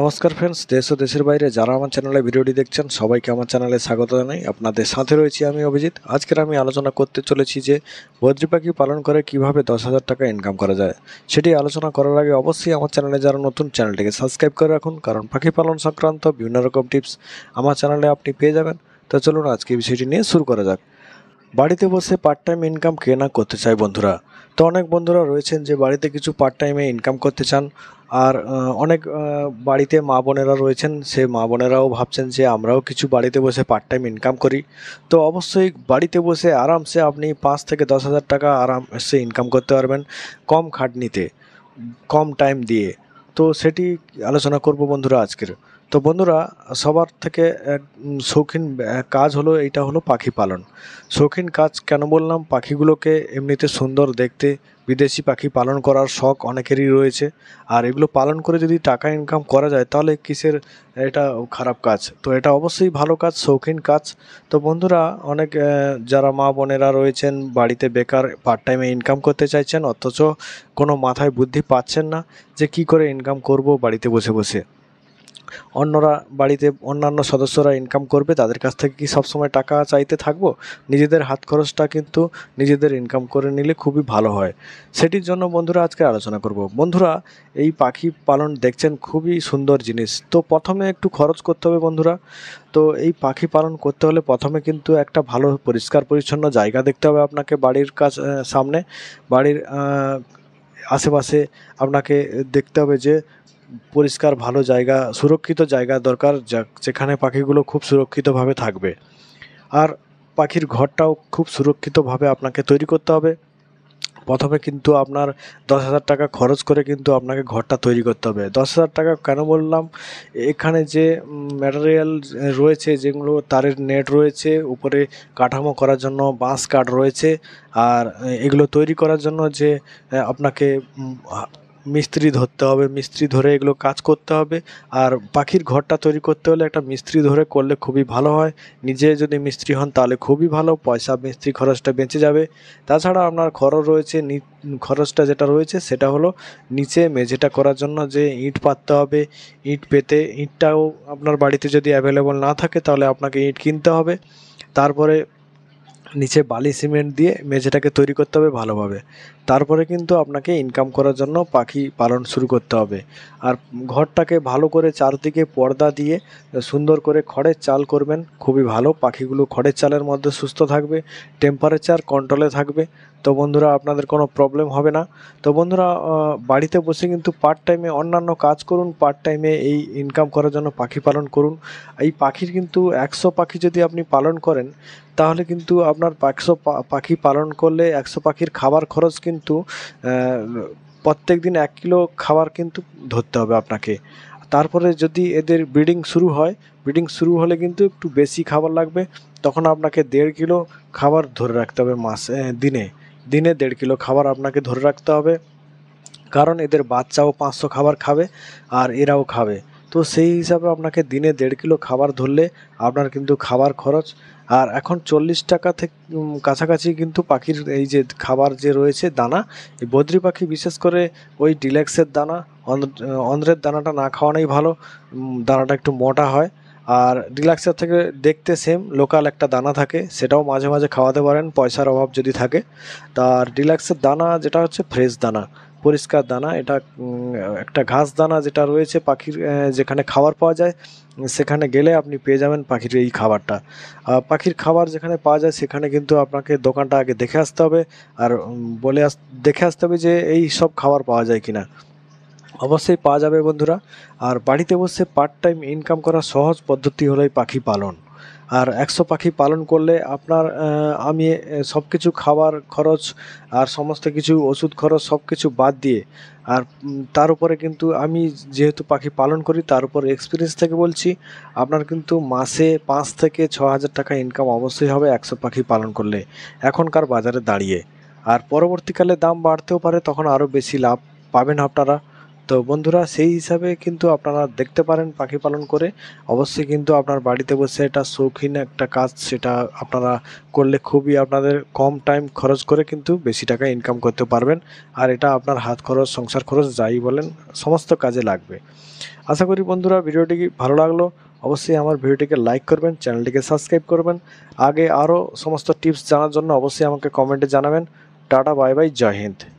নমস্কার ফ্রেন্ডস দেশ ও দেশের বাইরে যারা আমার চ্যানেলে ভিডিওটি দেখছেন সবাইকে আমার চ্যানেলে স্বাগত জানাই আপনাদের সাথে রয়েছি আমি অভিজিৎ আজকের আমি আলোচনা করতে চলেছি যে বদ্রি পাখি পালন করে কিভাবে দশ হাজার টাকা ইনকাম করা যায় সেটি আলোচনা করার আগে অবশ্যই আমার চ্যানেলে যারা নতুন চ্যানেলটিকে সাবস্ক্রাইব করে রাখুন কারণ পাখি পালন সংক্রান্ত বিভিন্ন রকম টিপস আমার চ্যানেলে আপনি পেয়ে যাবেন তো চলুন আজকে বিষয়টি নিয়ে শুরু করা যাক বাড়িতে বসে পার্ট টাইম ইনকাম কে না করতে চায় বন্ধুরা তো অনেক বন্ধুরা রয়েছেন যে বাড়িতে কিছু পার্ট টাইমে ইনকাম করতে চান আর অনেক বাড়িতে মা বোনেরা রয়েছেন সে মা বোনেরাও ভাবছেন যে আমরাও কিছু বাড়িতে বসে পার্ট টাইম ইনকাম করি তো অবশ্যই বাড়িতে বসে আরামসে আপনি পাঁচ থেকে দশ হাজার টাকা আরামসে ইনকাম করতে পারবেন কম খাটনিতে কম টাইম দিয়ে তো সেটি আলোচনা করব বন্ধুরা আজকের তো বন্ধুরা সবার থেকে এক শৌখিন কাজ হলো এইটা হলো পাখি পালন শৌখিন কাজ কেন বললাম পাখিগুলোকে এমনিতে সুন্দর দেখতে বিদেশি পাখি পালন করার শখ অনেকেরই রয়েছে আর এগুলো পালন করে যদি টাকা ইনকাম করা যায় তাহলে কিসের এটা খারাপ কাজ তো এটা অবশ্যই ভালো কাজ শৌখিন কাজ তো বন্ধুরা অনেক যারা মা বোনেরা রয়েছেন বাড়িতে বেকার পার্ট টাইমে ইনকাম করতে চাইছেন অথচ কোনো মাথায় বুদ্ধি পাচ্ছেন না যে কি করে ইনকাম করব বাড়িতে বসে বসে অন্যরা বাড়িতে অন্যান্য সদস্যরা ইনকাম করবে তাদের কাছ থেকে কি সবসময় টাকা চাইতে থাকবো নিজেদের হাত খরচটা কিন্তু নিজেদের ইনকাম করে নিলে খুবই ভালো হয় সেটির জন্য বন্ধুরা আজকে আলোচনা করব বন্ধুরা এই পাখি পালন দেখছেন খুবই সুন্দর জিনিস তো প্রথমে একটু খরচ করতে হবে বন্ধুরা তো এই পাখি পালন করতে হলে প্রথমে কিন্তু একটা ভালো পরিষ্কার পরিচ্ছন্ন জায়গা দেখতে হবে আপনাকে বাড়ির কাছ সামনে বাড়ির আশেপাশে আপনাকে দেখতে হবে যে পরিষ্কার ভালো জায়গা সুরক্ষিত জায়গা দরকার যেখানে পাখিগুলো খুব সুরক্ষিতভাবে থাকবে আর পাখির ঘরটাও খুব সুরক্ষিতভাবে আপনাকে তৈরি করতে হবে প্রথমে কিন্তু আপনার দশ হাজার টাকা খরচ করে কিন্তু আপনাকে ঘরটা তৈরি করতে হবে দশ হাজার টাকা কেন বললাম এখানে যে ম্যাটেরিয়াল রয়েছে যেগুলো তারের নেট রয়েছে উপরে কাঠামো করার জন্য বাঁশ কাঠ রয়েছে আর এগুলো তৈরি করার জন্য যে আপনাকে মিস্ত্রি ধরতে হবে মিস্ত্রি ধরে এগুলো কাজ করতে হবে আর পাখির ঘরটা তৈরি করতে হলে একটা মিস্ত্রি ধরে করলে খুবই ভালো হয় নিজে যদি মিস্ত্রি হন তাহলে খুবই ভালো পয়সা মিস্ত্রি খরচটা বেঁচে যাবে তাছাড়া আপনার খরচ রয়েছে খরচটা যেটা রয়েছে সেটা হলো নিচে মেঝেটা করার জন্য যে ইট পাততে হবে ইট পেতে ইটটাও আপনার বাড়িতে যদি অ্যাভেলেবল না থাকে তাহলে আপনাকে ইট কিনতে হবে তারপরে নিচে বালি সিমেন্ট দিয়ে মেঝেটাকে তৈরি করতে হবে ভালোভাবে তারপরে কিন্তু আপনাকে ইনকাম করার জন্য পাখি পালন শুরু করতে হবে আর ঘরটাকে ভালো করে চারদিকে পর্দা দিয়ে সুন্দর করে খড়ের চাল করবেন খুবই ভালো পাখিগুলো খড়ের চালের মধ্যে সুস্থ থাকবে টেম্পারেচার কন্ট্রোলে থাকবে তো বন্ধুরা আপনাদের কোনো প্রবলেম হবে না তো বন্ধুরা বাড়িতে বসে কিন্তু পার্ট টাইমে অন্যান্য কাজ করুন পার্ট টাইমে এই ইনকাম করার জন্য পাখি পালন করুন এই পাখির কিন্তু একশো পাখি যদি আপনি পালন করেন তাহলে কিন্তু আপনার একশো পাখি পালন করলে একশো পাখির খাবার খরচ কিন্তু কিন্তু প্রত্যেক দিন এক কিলো খাবার কিন্তু ধরতে হবে আপনাকে তারপরে যদি এদের ব্রিডিং শুরু হয় ব্রিডিং শুরু হলে কিন্তু একটু বেশি খাবার লাগবে তখন আপনাকে দেড় কিলো খাবার ধরে রাখতে হবে মাসে দিনে দিনে দেড় কিলো খাবার আপনাকে ধরে রাখতে হবে কারণ এদের বাচ্চাও পাঁচশো খাবার খাবে আর এরাও খাবে তো সেই হিসাবে আপনাকে দিনে দেড় কিলো খাবার ধরলে আপনার কিন্তু খাবার খরচ আর এখন চল্লিশ টাকা থেকে কাছাকাছি কিন্তু পাখির এই যে খাবার যে রয়েছে দানা এই বদ্রি পাখি বিশেষ করে ওই ডিলেক্সের দানা অন্ধ্রের দানাটা না খাওয়ানোই ভালো দানাটা একটু মোটা হয় আর ডিলাক্সের থেকে দেখতে সেম লোকাল একটা দানা থাকে সেটাও মাঝে মাঝে খাওয়াতে পারেন পয়সার অভাব যদি থাকে তার ডিলাক্সের দানা যেটা হচ্ছে ফ্রেশ দানা পরিষ্কার দানা এটা একটা ঘাস দানা যেটা রয়েছে পাখির যেখানে খাবার পাওয়া যায় সেখানে গেলে আপনি পেয়ে যাবেন পাখির এই খাবারটা পাখির খাবার যেখানে পাওয়া যায় সেখানে কিন্তু আপনাকে দোকানটা আগে দেখে আসতে হবে আর বলে আস দেখে আসতে হবে যে এই সব খাবার পাওয়া যায় কিনা অবশ্যই পাওয়া যাবে বন্ধুরা আর বাড়িতে বসে পার্ট টাইম ইনকাম করার সহজ পদ্ধতি হলো এই পাখি পালন আর একশো পাখি পালন করলে আপনার আমি সব কিছু খাবার খরচ আর সমস্ত কিছু ওষুধ খরচ সব কিছু বাদ দিয়ে আর তার উপরে কিন্তু আমি যেহেতু পাখি পালন করি তার উপর এক্সপিরিয়েন্স থেকে বলছি আপনার কিন্তু মাসে পাঁচ থেকে ছ হাজার টাকা ইনকাম অবশ্যই হবে একশো পাখি পালন করলে এখনকার বাজারে দাঁড়িয়ে আর পরবর্তীকালে দাম বাড়তেও পারে তখন আরও বেশি লাভ পাবেন আপনারা তো বন্ধুরা সেই হিসাবে কিন্তু আপনারা দেখতে পারেন পাখি পালন করে অবশ্যই কিন্তু আপনার বাড়িতে বসে এটা শৌখিন একটা কাজ সেটা আপনারা করলে খুবই আপনাদের কম টাইম খরচ করে কিন্তু বেশি টাকা ইনকাম করতে পারবেন আর এটা আপনার হাত খরচ সংসার খরচ যাই বলেন সমস্ত কাজে লাগবে আশা করি বন্ধুরা ভিডিওটি ভালো লাগলো অবশ্যই আমার ভিডিওটিকে লাইক করবেন চ্যানেলটিকে সাবস্ক্রাইব করবেন আগে আরও সমস্ত টিপস জানার জন্য অবশ্যই আমাকে কমেন্টে জানাবেন টাটা বাই বাই জয় হিন্দ